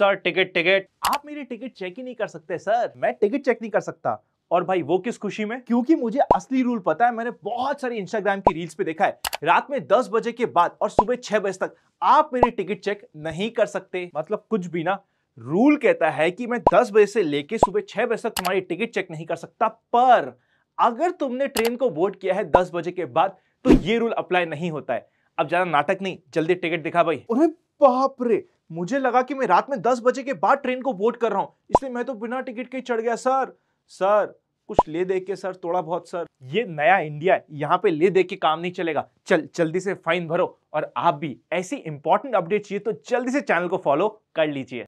sir ticket ticket आप मेरी ticket check ही नहीं कर सकते सर मैं टिकट चेक नहीं कर सकता और भाई वो किस खुशी में क्योंकि मुझे असली रूल पता है मैंने बहुत सारी इंस्टाग्राम की रील्स पे देखा है रात में 10 बजे के बाद और सुबह 6 बजे तक आप मेरी टिकट चेक नहीं कर सकते मतलब कुछ भी ना रूल कहता है कि मैं 10 बजे से लेके सुबह 6 बजे तक तुम्हारी टिकट चेक नहीं कर सकता पर अगर तुमने ट्रेन को बोर्ड किया है दस बजे के बाद तो ये रूल अप्लाई नहीं होता है अब ज्यादा नाटक नहीं जल्दी टिकट दिखा भाई अरे बाप रे मुझे लगा कि मैं रात में दस बजे के बाद ट्रेन को बोर्ड कर रहा हूँ इसलिए मैं तो बिना टिकट के चढ़ गया सर सर कुछ ले दे के सर थोड़ा बहुत सर ये नया इंडिया है यहाँ पे ले दे के काम नहीं चलेगा चल जल्दी से फाइन भरो और आप भी ऐसी इंपॉर्टेंट अपडेट चाहिए तो जल्दी से चैनल को फॉलो कर लीजिए